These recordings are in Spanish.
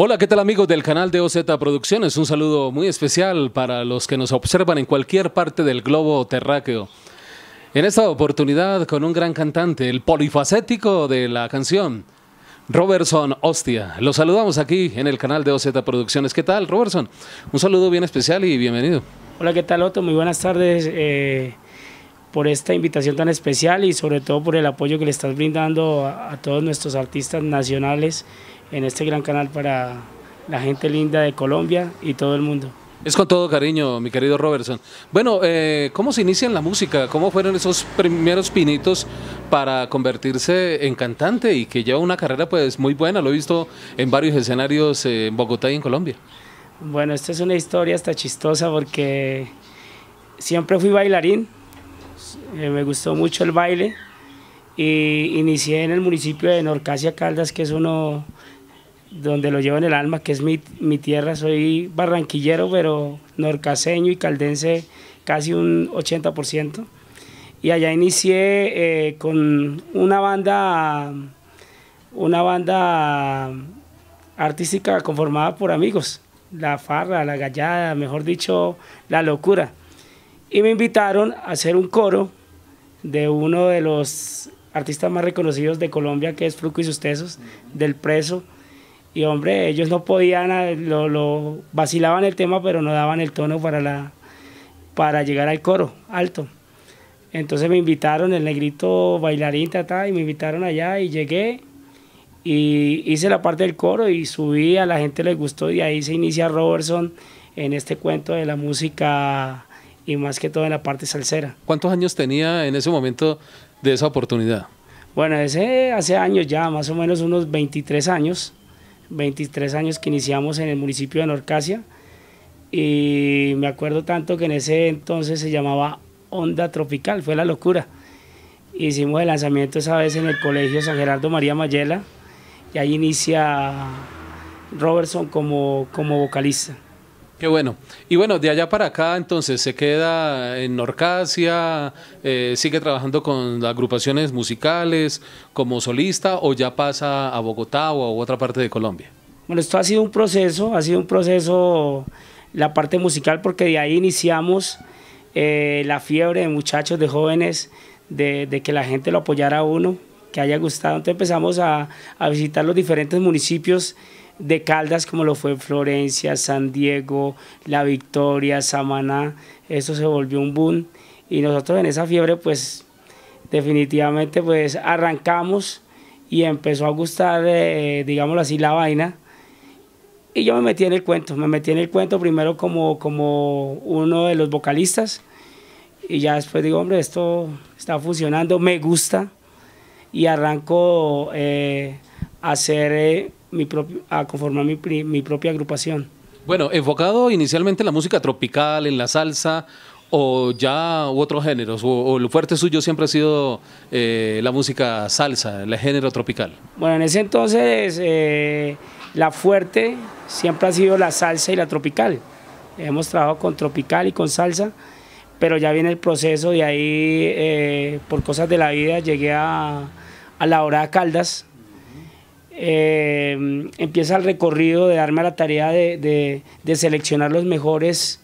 Hola, ¿qué tal amigos del canal de OZ Producciones? Un saludo muy especial para los que nos observan en cualquier parte del globo terráqueo. En esta oportunidad con un gran cantante, el polifacético de la canción, Robertson Hostia. Lo saludamos aquí en el canal de OZ Producciones. ¿Qué tal, Robertson? Un saludo bien especial y bienvenido. Hola, ¿qué tal, Otto? Muy buenas tardes. Eh, por esta invitación tan especial y sobre todo por el apoyo que le estás brindando a todos nuestros artistas nacionales en este gran canal para la gente linda de Colombia y todo el mundo. Es con todo cariño, mi querido Robertson. Bueno, eh, ¿cómo se inicia en la música? ¿Cómo fueron esos primeros pinitos para convertirse en cantante y que lleva una carrera pues muy buena? Lo he visto en varios escenarios eh, en Bogotá y en Colombia. Bueno, esta es una historia hasta chistosa porque siempre fui bailarín, eh, me gustó mucho el baile y inicié en el municipio de Norcasia Caldas, que es uno donde lo llevo en el alma, que es mi, mi tierra. Soy barranquillero, pero norcaseño y caldense casi un 80%. Y allá inicié eh, con una banda, una banda artística conformada por amigos, la farra, la gallada, mejor dicho, la locura. Y me invitaron a hacer un coro de uno de los artistas más reconocidos de Colombia, que es Fruco y Sus Tesos, del Preso y hombre, ellos no podían, ah, lo, vacilaban el tema, pero no daban el tono para, la, para llegar al coro alto. Entonces me invitaron, el negrito bailarín, y me invitaron allá y llegué y hice la parte del coro y subí, a la gente le gustó y ahí se inicia Robertson en este cuento de la música y más que todo en la parte salsera. ¿Cuántos años tenía en ese momento de esa oportunidad? Bueno, ese hace años ya, más o menos unos 23 años 23 años que iniciamos en el municipio de Norcasia. Y me acuerdo tanto que en ese entonces se llamaba Onda Tropical, fue la locura. Hicimos el lanzamiento esa vez en el colegio San Gerardo María Mayela y ahí inicia Robertson como, como vocalista. Qué bueno. Y bueno, de allá para acá entonces se queda en Norcasia, eh, sigue trabajando con agrupaciones musicales como solista o ya pasa a Bogotá o a otra parte de Colombia. Bueno, esto ha sido un proceso, ha sido un proceso la parte musical porque de ahí iniciamos eh, la fiebre de muchachos, de jóvenes, de, que la gente lo apoyara a uno, que haya gustado. Entonces empezamos a visitar los diferentes municipios de Caldas como lo fue Florencia, San Diego, La Victoria, Samaná, eso se volvió un boom y nosotros en esa fiebre pues definitivamente pues arrancamos y empezó a gustar, eh, eh, digamos así, la vaina. Y yo me metí en el cuento, me metí en el cuento primero como, como uno de los vocalistas y ya después digo, hombre, esto está funcionando, me gusta y arranco eh, a hacer mi a conformar mi, propia agrupación. Bueno, enfocado inicialmente en la música tropical, en la salsa, o ya u otros géneros? O, lo fuerte suyo siempre ha sido eh, la música salsa, el género tropical? Bueno, en ese entonces eh, la fuerte siempre ha sido la salsa y la tropical. Hemos trabajado con tropical y con salsa, pero ya viene el proceso y ahí, eh, por cosas de la vida, llegué a, a la hora de Caldas, Em, empieza el recorrido de darme la tarea de, seleccionar los mejores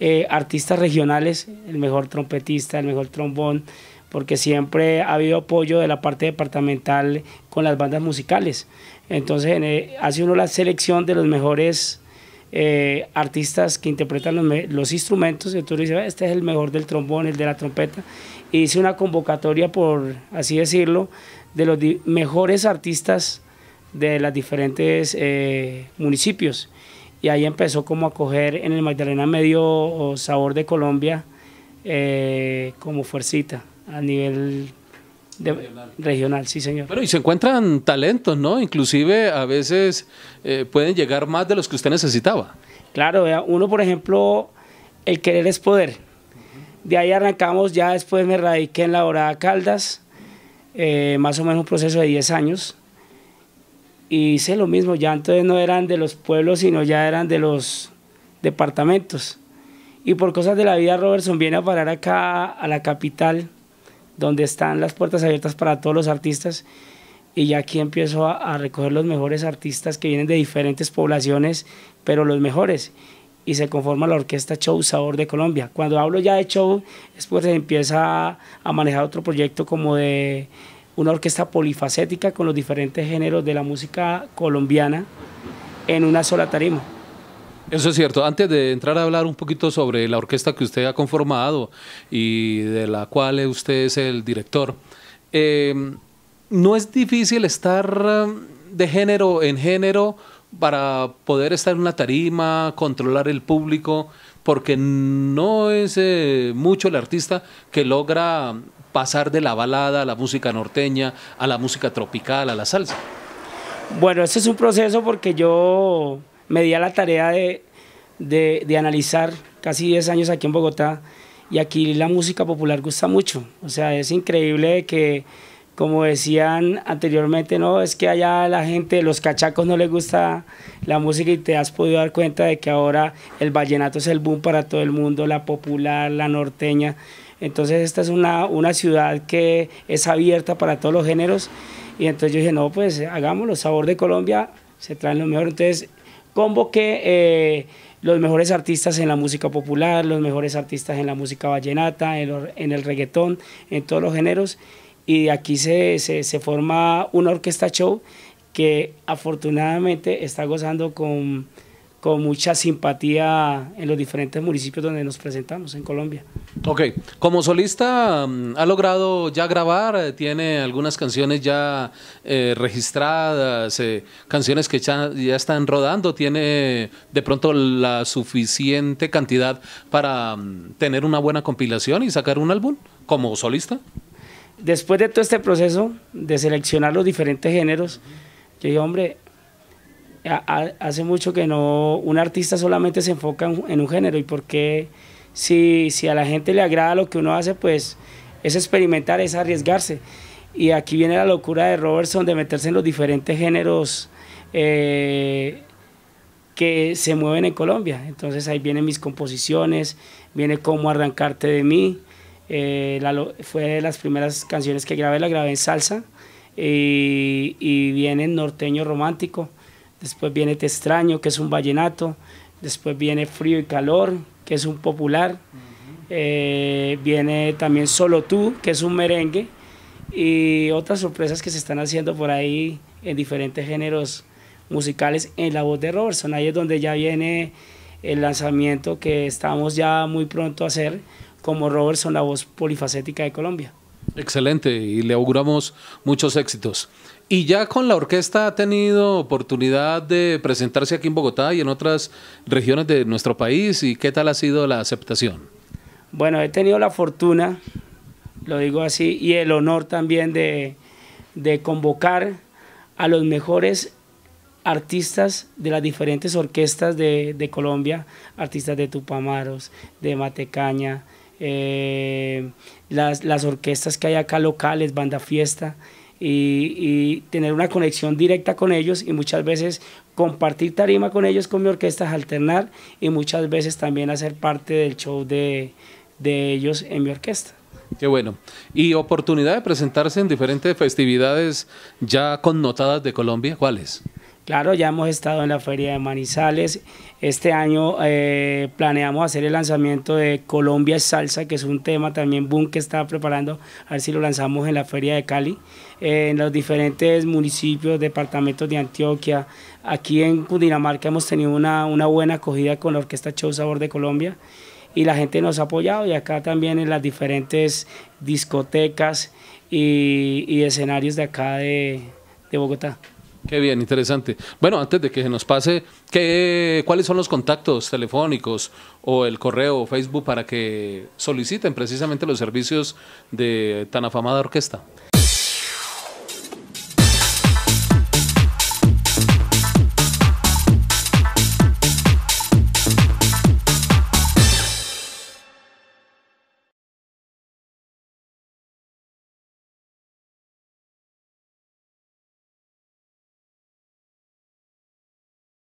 eh, artistas regionales, el mejor trompetista, el mejor trombón, porque siempre ha habido apoyo de la parte departamental con las bandas musicales. Entonces eh, hace uno la selección de los mejores eh, artistas que interpretan los, instrumentos y tú dices, este es el mejor del trombón, el de la trompeta, y hice una convocatoria, por así decirlo, de los mejores artistas de los diferentes eh, municipios. Y ahí empezó como a coger en el Magdalena medio sabor de Colombia eh, como fuercita a nivel regional. sí señor. Bueno, y se encuentran talentos, ¿no? Inclusive a veces eh, pueden llegar más de los que usted necesitaba. Claro, uno por ejemplo, el querer es poder. De ahí arrancamos, ya después me radiqué en la Horada Caldas, más o menos un proceso de 10 años y hice lo mismo, ya entonces no eran de los pueblos, sino ya eran de los departamentos. Y por cosas de la vida, Robertson viene a parar acá a la capital, donde están las puertas abiertas para todos los artistas. Y ya aquí empiezo a, recoger los mejores artistas que vienen de diferentes poblaciones, pero los mejores. Y se conforma la orquesta Show Sabor de Colombia. Cuando hablo ya de show, es se empieza a manejar otro proyecto como de una orquesta polifacética con los diferentes géneros de la música colombiana en una sola tarima. Eso es cierto. Antes de entrar a hablar un poquito sobre la orquesta que usted ha conformado y de la cual usted es el director, eh, ¿no es difícil estar um, de género en género para poder estar en una tarima, controlar el público? Porque no es eh, mucho el artista que logra pasar de la balada a la música norteña, a la música tropical, a la salsa? Bueno, este es un proceso porque yo me di a la tarea de, de analizar casi 10 años aquí en Bogotá y aquí la música popular gusta mucho. O sea, es increíble que, como decían anteriormente, no, es que allá la gente, los cachacos no les gusta la música y te has podido dar cuenta de que ahora el vallenato es el boom para todo el mundo, la popular, la norteña. Entonces esta es una, una ciudad que es abierta para todos los géneros y entonces yo dije, no, pues hagámoslo, sabor de Colombia, se traen lo mejor. Entonces convoqué eh, los mejores artistas en la música popular, los mejores artistas en la música vallenata, en, el, reggaetón, en todos los géneros y de aquí se, se forma una orquesta show que afortunadamente está gozando con con mucha simpatía en los diferentes municipios donde nos presentamos en Colombia. Ok, como solista mm, ha logrado ya grabar, eh, tiene algunas canciones ya eh, registradas, eh, canciones que ya, están rodando, tiene de pronto la suficiente cantidad para mm, tener una buena compilación y sacar un álbum como solista. Después de todo este proceso de seleccionar los diferentes géneros, yo hombre, hace mucho que no un artista solamente se enfoca en, un género y porque si, si a la gente le agrada lo que uno hace, pues es experimentar, es arriesgarse. Y aquí viene la locura de Robertson de meterse en los diferentes géneros eh, que se mueven en Colombia. Entonces ahí vienen mis composiciones, viene cómo arrancarte de mí. Eh, fue de las primeras canciones que grabé, la grabé en salsa y, y viene norteño romántico después viene Te extraño, que es un vallenato, después viene Frío y Calor, que es un popular, eh, viene también Solo tú, que es un merengue, y otras sorpresas que se están haciendo por ahí en diferentes géneros musicales en la voz de Robertson. Ahí es donde ya viene el lanzamiento que estamos ya muy pronto a hacer como Robertson, la voz polifacética de Colombia. Excelente, y le auguramos muchos éxitos. Y ya con la orquesta ha tenido oportunidad de presentarse aquí en Bogotá y en otras regiones de nuestro país, ¿y qué tal ha sido la aceptación? Bueno, he tenido la fortuna, lo digo así, y el honor también de, convocar a los mejores artistas de las diferentes orquestas de, de Colombia, artistas de Tupamaros, de Matecaña, eh, las, las, orquestas que hay acá locales, banda fiesta, y, tener una conexión directa con ellos y muchas veces compartir tarima con ellos, con mi orquesta, alternar y muchas veces también hacer parte del show de, de ellos en mi orquesta. Qué bueno. Y oportunidad de presentarse en diferentes festividades ya connotadas de Colombia, ¿cuáles? Claro, ya hemos estado en la feria de Manizales. Este año eh, planeamos hacer el lanzamiento de Colombia Salsa, que es un tema también boom que está preparando, a ver si lo lanzamos en la feria de Cali, eh, en los diferentes municipios, departamentos de Antioquia. Aquí en Cundinamarca hemos tenido una, buena acogida con la Orquesta Show Sabor de Colombia y la gente nos ha apoyado y acá también en las diferentes discotecas y, escenarios de acá de Bogotá. Qué bien, interesante. Bueno, antes de que se nos pase, ¿qué, ¿cuáles son los contactos telefónicos o el correo o Facebook para que soliciten precisamente los servicios de tan afamada orquesta?